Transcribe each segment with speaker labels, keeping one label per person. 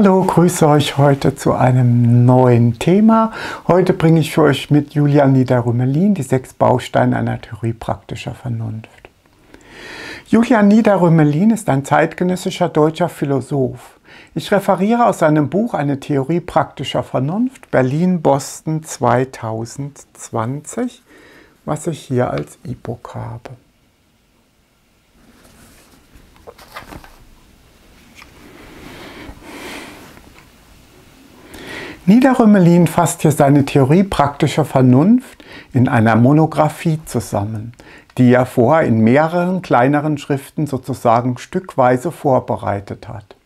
Speaker 1: Hallo, grüße euch heute zu einem neuen Thema. Heute bringe ich für euch mit Julian Niederrümelin die sechs Bausteine einer Theorie praktischer Vernunft. Julian Niederrümelin ist ein zeitgenössischer deutscher Philosoph. Ich referiere aus seinem Buch Eine Theorie praktischer Vernunft, Berlin-Boston 2020, was ich hier als E-Book habe. Niederrümelin fasst hier seine Theorie praktischer Vernunft in einer Monographie zusammen, die er vorher in mehreren kleineren Schriften sozusagen stückweise vorbereitet hat.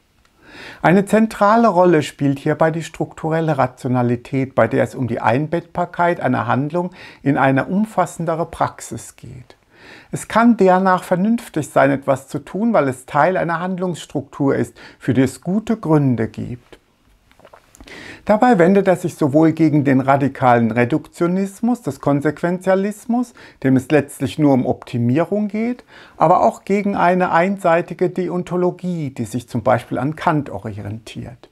Speaker 1: Eine zentrale Rolle spielt hierbei die strukturelle Rationalität, bei der es um die Einbettbarkeit einer Handlung in eine umfassendere Praxis geht. Es kann dernach vernünftig sein, etwas zu tun, weil es Teil einer Handlungsstruktur ist, für die es gute Gründe gibt. Dabei wendet er sich sowohl gegen den radikalen Reduktionismus des Konsequenzialismus, dem es letztlich nur um Optimierung geht, aber auch gegen eine einseitige Deontologie, die sich zum Beispiel an Kant orientiert.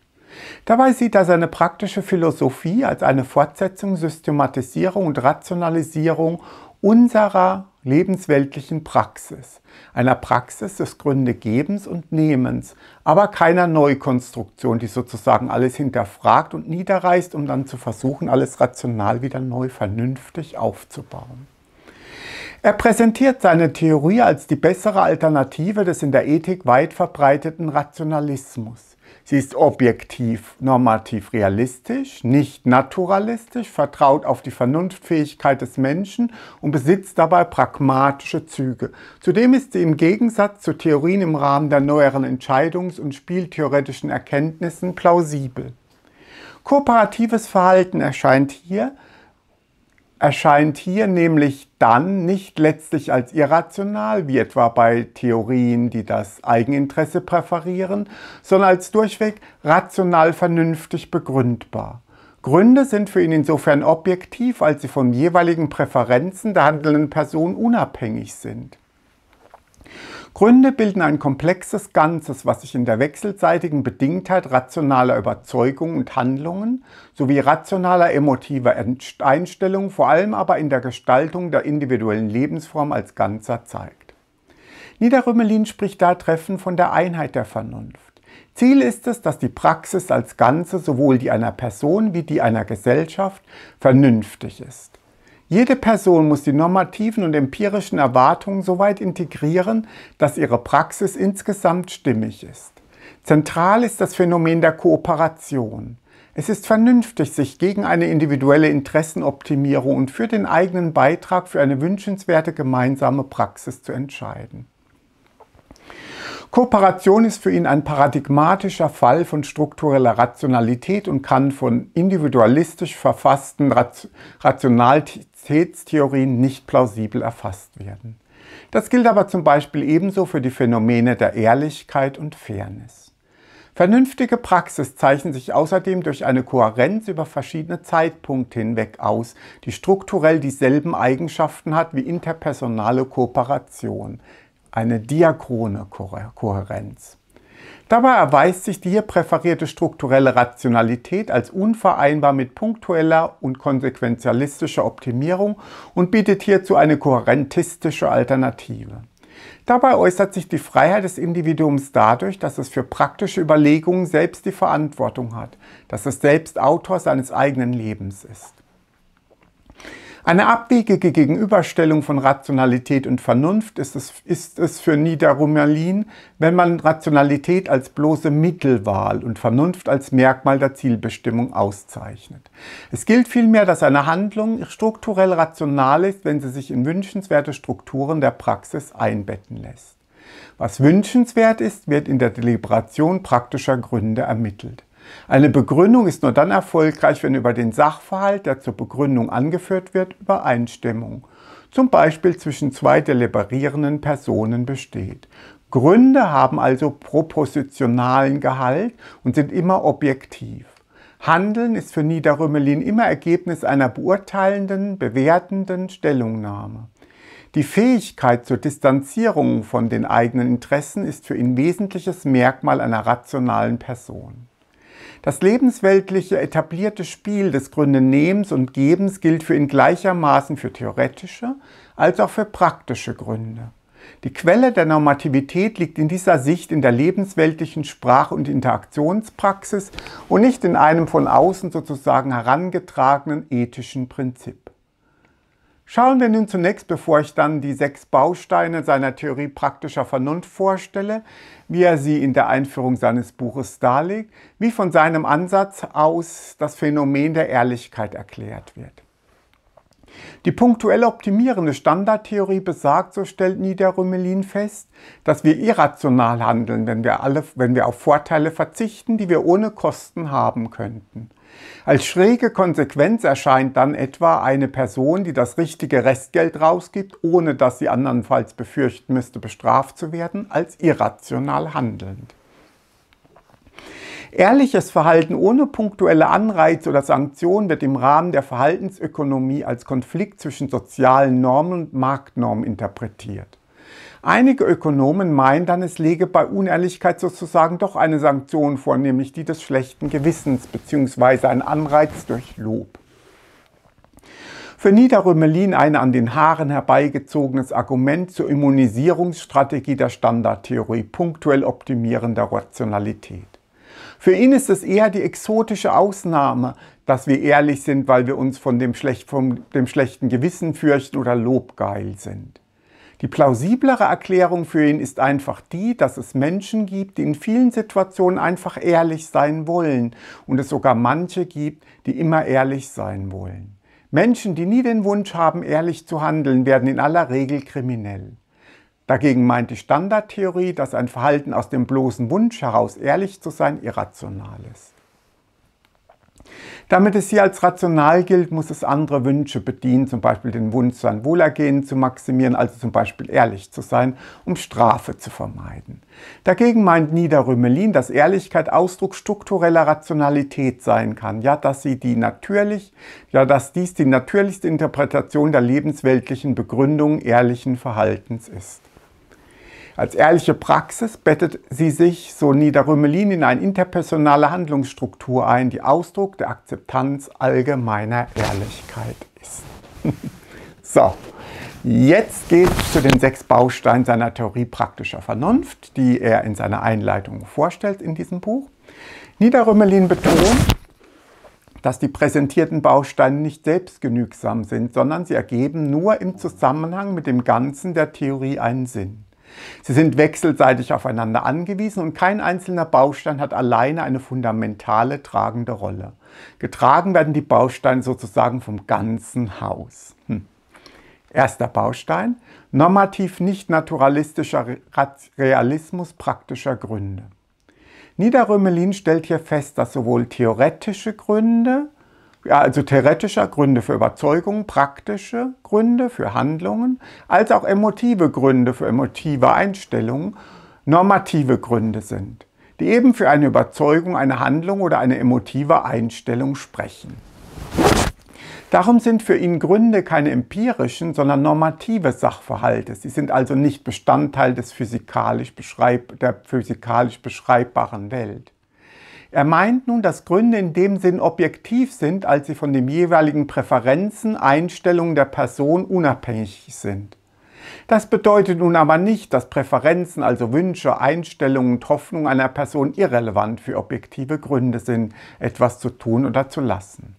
Speaker 1: Dabei sieht er seine praktische Philosophie als eine Fortsetzung, Systematisierung und Rationalisierung unserer lebensweltlichen Praxis, einer Praxis des Gründegebens und Nehmens, aber keiner Neukonstruktion, die sozusagen alles hinterfragt und niederreißt, um dann zu versuchen, alles rational wieder neu vernünftig aufzubauen. Er präsentiert seine Theorie als die bessere Alternative des in der Ethik weit verbreiteten Rationalismus. Sie ist objektiv, normativ realistisch, nicht naturalistisch, vertraut auf die Vernunftfähigkeit des Menschen und besitzt dabei pragmatische Züge. Zudem ist sie im Gegensatz zu Theorien im Rahmen der neueren Entscheidungs- und spieltheoretischen Erkenntnissen plausibel. Kooperatives Verhalten erscheint hier – erscheint hier nämlich dann nicht letztlich als irrational, wie etwa bei Theorien, die das Eigeninteresse präferieren, sondern als durchweg rational vernünftig begründbar. Gründe sind für ihn insofern objektiv, als sie von jeweiligen Präferenzen der handelnden Person unabhängig sind. Gründe bilden ein komplexes Ganzes, was sich in der wechselseitigen Bedingtheit rationaler Überzeugungen und Handlungen sowie rationaler emotiver Einstellungen, vor allem aber in der Gestaltung der individuellen Lebensform als Ganzer zeigt. Niederrümelin spricht da treffend von der Einheit der Vernunft. Ziel ist es, dass die Praxis als Ganze sowohl die einer Person wie die einer Gesellschaft vernünftig ist. Jede Person muss die normativen und empirischen Erwartungen so weit integrieren, dass ihre Praxis insgesamt stimmig ist. Zentral ist das Phänomen der Kooperation. Es ist vernünftig, sich gegen eine individuelle Interessenoptimierung und für den eigenen Beitrag für eine wünschenswerte gemeinsame Praxis zu entscheiden. Kooperation ist für ihn ein paradigmatischer Fall von struktureller Rationalität und kann von individualistisch verfassten Rationaltheorien Relativitätstheorien nicht plausibel erfasst werden. Das gilt aber zum Beispiel ebenso für die Phänomene der Ehrlichkeit und Fairness. Vernünftige Praxis zeichnet sich außerdem durch eine Kohärenz über verschiedene Zeitpunkte hinweg aus, die strukturell dieselben Eigenschaften hat wie interpersonale Kooperation, eine diachrone Kohärenz. Dabei erweist sich die hier präferierte strukturelle Rationalität als unvereinbar mit punktueller und konsequenzialistischer Optimierung und bietet hierzu eine kohärentistische Alternative. Dabei äußert sich die Freiheit des Individuums dadurch, dass es für praktische Überlegungen selbst die Verantwortung hat, dass es selbst Autor seines eigenen Lebens ist. Eine abwegige Gegenüberstellung von Rationalität und Vernunft ist es, ist es für Niederrumerlin, wenn man Rationalität als bloße Mittelwahl und Vernunft als Merkmal der Zielbestimmung auszeichnet. Es gilt vielmehr, dass eine Handlung strukturell rational ist, wenn sie sich in wünschenswerte Strukturen der Praxis einbetten lässt. Was wünschenswert ist, wird in der Deliberation praktischer Gründe ermittelt. Eine Begründung ist nur dann erfolgreich, wenn über den Sachverhalt, der zur Begründung angeführt wird, Übereinstimmung, zum Beispiel zwischen zwei deliberierenden Personen besteht. Gründe haben also propositionalen Gehalt und sind immer objektiv. Handeln ist für Niederrümelin immer Ergebnis einer beurteilenden, bewertenden Stellungnahme. Die Fähigkeit zur Distanzierung von den eigenen Interessen ist für ihn wesentliches Merkmal einer rationalen Person. Das lebensweltliche etablierte Spiel des Nehmens und Gebens gilt für ihn gleichermaßen für theoretische als auch für praktische Gründe. Die Quelle der Normativität liegt in dieser Sicht in der lebensweltlichen Sprach- und Interaktionspraxis und nicht in einem von außen sozusagen herangetragenen ethischen Prinzip. Schauen wir nun zunächst, bevor ich dann die sechs Bausteine seiner Theorie praktischer Vernunft vorstelle, wie er sie in der Einführung seines Buches darlegt, wie von seinem Ansatz aus das Phänomen der Ehrlichkeit erklärt wird. Die punktuell optimierende Standardtheorie besagt, so stellt Niederrümelin fest, dass wir irrational handeln, wenn wir, alle, wenn wir auf Vorteile verzichten, die wir ohne Kosten haben könnten. Als schräge Konsequenz erscheint dann etwa eine Person, die das richtige Restgeld rausgibt, ohne dass sie andernfalls befürchten müsste, bestraft zu werden, als irrational handelnd. Ehrliches Verhalten ohne punktuelle Anreize oder Sanktionen wird im Rahmen der Verhaltensökonomie als Konflikt zwischen sozialen Normen und Marktnormen interpretiert. Einige Ökonomen meinen dann, es lege bei Unehrlichkeit sozusagen doch eine Sanktion vor, nämlich die des schlechten Gewissens bzw. ein Anreiz durch Lob. Für Niederrömelin ein an den Haaren herbeigezogenes Argument zur Immunisierungsstrategie der Standardtheorie punktuell optimierender Rationalität. Für ihn ist es eher die exotische Ausnahme, dass wir ehrlich sind, weil wir uns von dem, Schlech von dem schlechten Gewissen fürchten oder lobgeil sind. Die plausiblere Erklärung für ihn ist einfach die, dass es Menschen gibt, die in vielen Situationen einfach ehrlich sein wollen und es sogar manche gibt, die immer ehrlich sein wollen. Menschen, die nie den Wunsch haben, ehrlich zu handeln, werden in aller Regel kriminell. Dagegen meint die Standardtheorie, dass ein Verhalten aus dem bloßen Wunsch heraus ehrlich zu sein irrational ist. Damit es hier als rational gilt, muss es andere Wünsche bedienen, zum Beispiel den Wunsch, sein Wohlergehen zu maximieren, also zum Beispiel ehrlich zu sein, um Strafe zu vermeiden. Dagegen meint Niederrümelin, dass Ehrlichkeit Ausdruck struktureller Rationalität sein kann, ja, dass sie die natürlich, ja, dass dies die natürlichste Interpretation der lebensweltlichen Begründung ehrlichen Verhaltens ist. Als ehrliche Praxis bettet sie sich, so Niederrümelin, in eine interpersonale Handlungsstruktur ein, die Ausdruck der Akzeptanz allgemeiner Ehrlichkeit ist. so, jetzt geht es zu den sechs Bausteinen seiner Theorie praktischer Vernunft, die er in seiner Einleitung vorstellt in diesem Buch. Niederrümelin betont, dass die präsentierten Bausteine nicht selbstgenügsam sind, sondern sie ergeben nur im Zusammenhang mit dem Ganzen der Theorie einen Sinn. Sie sind wechselseitig aufeinander angewiesen und kein einzelner Baustein hat alleine eine fundamentale tragende Rolle. Getragen werden die Bausteine sozusagen vom ganzen Haus. Hm. Erster Baustein, normativ nicht naturalistischer Realismus praktischer Gründe. Niederrömelin stellt hier fest, dass sowohl theoretische Gründe ja, also theoretischer Gründe für Überzeugungen, praktische Gründe für Handlungen, als auch emotive Gründe für emotive Einstellungen, normative Gründe sind, die eben für eine Überzeugung, eine Handlung oder eine emotive Einstellung sprechen. Darum sind für ihn Gründe keine empirischen, sondern normative Sachverhalte. Sie sind also nicht Bestandteil des physikalisch der physikalisch beschreibbaren Welt. Er meint nun, dass Gründe in dem Sinn objektiv sind, als sie von den jeweiligen Präferenzen, Einstellungen der Person unabhängig sind. Das bedeutet nun aber nicht, dass Präferenzen, also Wünsche, Einstellungen und Hoffnungen einer Person irrelevant für objektive Gründe sind, etwas zu tun oder zu lassen.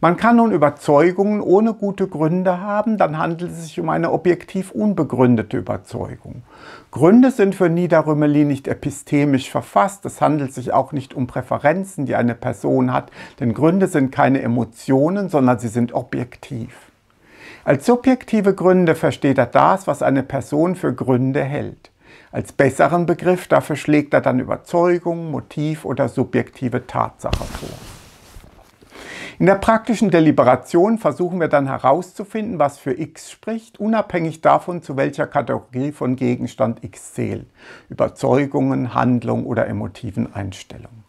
Speaker 1: Man kann nun Überzeugungen ohne gute Gründe haben, dann handelt es sich um eine objektiv unbegründete Überzeugung. Gründe sind für Niederrümeli nicht epistemisch verfasst, es handelt sich auch nicht um Präferenzen, die eine Person hat, denn Gründe sind keine Emotionen, sondern sie sind objektiv. Als subjektive Gründe versteht er das, was eine Person für Gründe hält. Als besseren Begriff dafür schlägt er dann Überzeugung, Motiv oder subjektive Tatsache vor. In der praktischen Deliberation versuchen wir dann herauszufinden, was für x spricht, unabhängig davon, zu welcher Kategorie von Gegenstand x zählt. Überzeugungen, Handlung oder emotiven Einstellungen.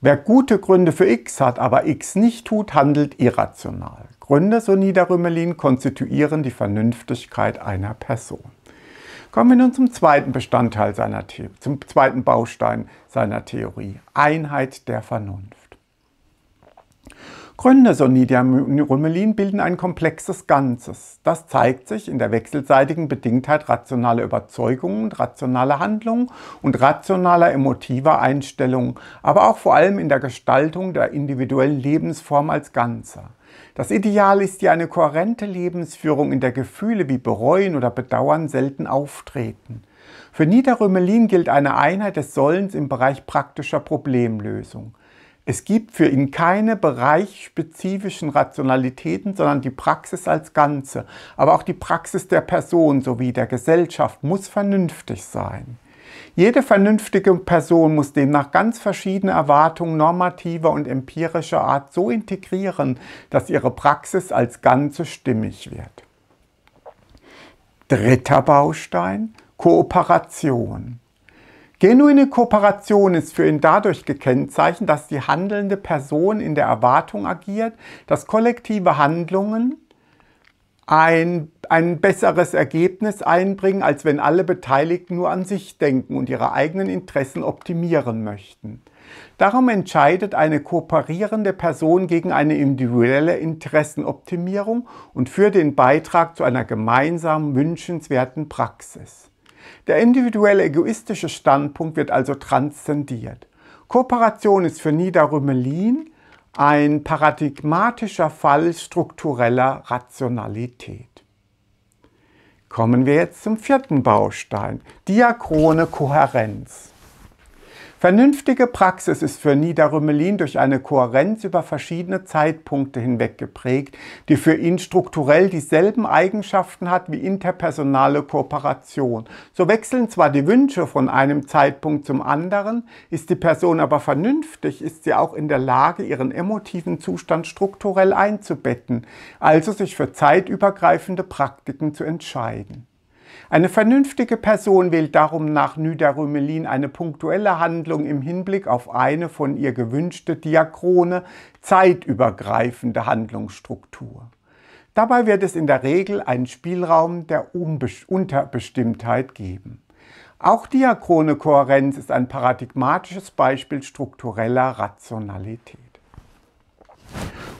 Speaker 1: Wer gute Gründe für X hat, aber X nicht tut, handelt irrational. Gründe, so Niederrümelin, konstituieren die Vernünftigkeit einer Person. Kommen wir nun zum zweiten Bestandteil seiner The zum zweiten Baustein seiner Theorie, Einheit der Vernunft. Gründe, so Nidia bilden ein komplexes Ganzes. Das zeigt sich in der wechselseitigen Bedingtheit rationaler Überzeugungen, rationaler Handlungen und rationaler emotiver Einstellungen, aber auch vor allem in der Gestaltung der individuellen Lebensform als Ganzer. Das Ideal ist ja eine kohärente Lebensführung, in der Gefühle wie Bereuen oder Bedauern selten auftreten. Für Niederrümelin gilt eine Einheit des Sollens im Bereich praktischer Problemlösung. Es gibt für ihn keine bereichspezifischen Rationalitäten, sondern die Praxis als Ganze. Aber auch die Praxis der Person sowie der Gesellschaft muss vernünftig sein. Jede vernünftige Person muss demnach ganz verschiedene Erwartungen normativer und empirischer Art so integrieren, dass ihre Praxis als Ganze stimmig wird. Dritter Baustein, Kooperation. Genuine Kooperation ist für ihn dadurch gekennzeichnet, dass die handelnde Person in der Erwartung agiert, dass kollektive Handlungen ein, ein besseres Ergebnis einbringen, als wenn alle Beteiligten nur an sich denken und ihre eigenen Interessen optimieren möchten. Darum entscheidet eine kooperierende Person gegen eine individuelle Interessenoptimierung und führt den Beitrag zu einer gemeinsam wünschenswerten Praxis. Der individuelle egoistische Standpunkt wird also transzendiert. Kooperation ist für Niederrümelin ein paradigmatischer Fall struktureller Rationalität. Kommen wir jetzt zum vierten Baustein, diachrone Kohärenz. Vernünftige Praxis ist für Niederrümelin durch eine Kohärenz über verschiedene Zeitpunkte hinweg geprägt, die für ihn strukturell dieselben Eigenschaften hat wie interpersonale Kooperation. So wechseln zwar die Wünsche von einem Zeitpunkt zum anderen, ist die Person aber vernünftig, ist sie auch in der Lage, ihren emotiven Zustand strukturell einzubetten, also sich für zeitübergreifende Praktiken zu entscheiden. Eine vernünftige Person wählt darum nach Niederrümelin eine punktuelle Handlung im Hinblick auf eine von ihr gewünschte diachrone, zeitübergreifende Handlungsstruktur. Dabei wird es in der Regel einen Spielraum der Unterbestimmtheit geben. Auch diachrone Kohärenz ist ein paradigmatisches Beispiel struktureller Rationalität.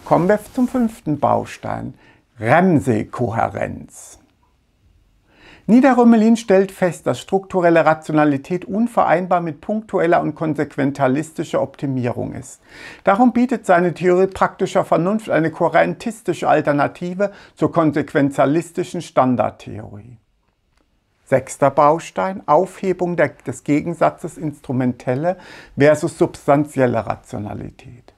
Speaker 1: Kommen wir zum fünften Baustein, Ramsey-Kohärenz. Niederrömelin stellt fest, dass strukturelle Rationalität unvereinbar mit punktueller und konsequentalistischer Optimierung ist. Darum bietet seine Theorie praktischer Vernunft eine kohärentistische Alternative zur konsequenzialistischen Standardtheorie. Sechster Baustein, Aufhebung des Gegensatzes instrumentelle versus substanzielle Rationalität.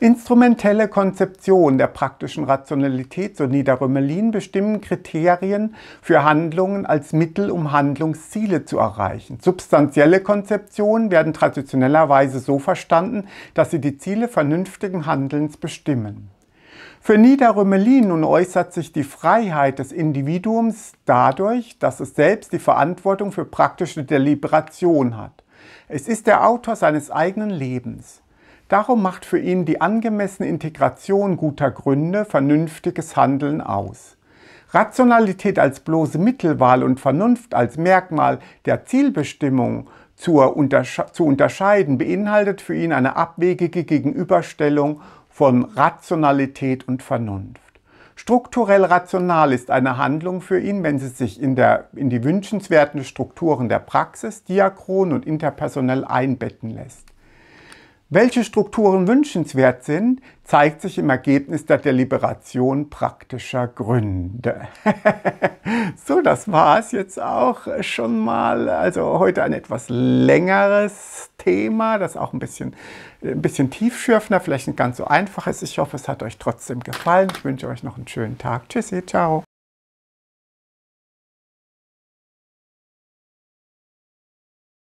Speaker 1: Instrumentelle Konzeption der praktischen Rationalität, so Niederrömelin, bestimmen Kriterien für Handlungen als Mittel, um Handlungsziele zu erreichen. Substanzielle Konzeptionen werden traditionellerweise so verstanden, dass sie die Ziele vernünftigen Handelns bestimmen. Für Niederrömelin nun äußert sich die Freiheit des Individuums dadurch, dass es selbst die Verantwortung für praktische Deliberation hat. Es ist der Autor seines eigenen Lebens. Darum macht für ihn die angemessene Integration guter Gründe vernünftiges Handeln aus. Rationalität als bloße Mittelwahl und Vernunft als Merkmal der Zielbestimmung untersche zu unterscheiden beinhaltet für ihn eine abwegige Gegenüberstellung von Rationalität und Vernunft. Strukturell rational ist eine Handlung für ihn, wenn sie sich in, der, in die wünschenswerten Strukturen der Praxis diachron und interpersonell einbetten lässt. Welche Strukturen wünschenswert sind, zeigt sich im Ergebnis der Deliberation praktischer Gründe. so, das war es jetzt auch schon mal. Also heute ein etwas längeres Thema, das auch ein bisschen, ein bisschen tiefschürfender, vielleicht nicht ganz so einfach ist. Ich hoffe, es hat euch trotzdem gefallen. Ich wünsche euch noch einen schönen Tag. Tschüssi, ciao.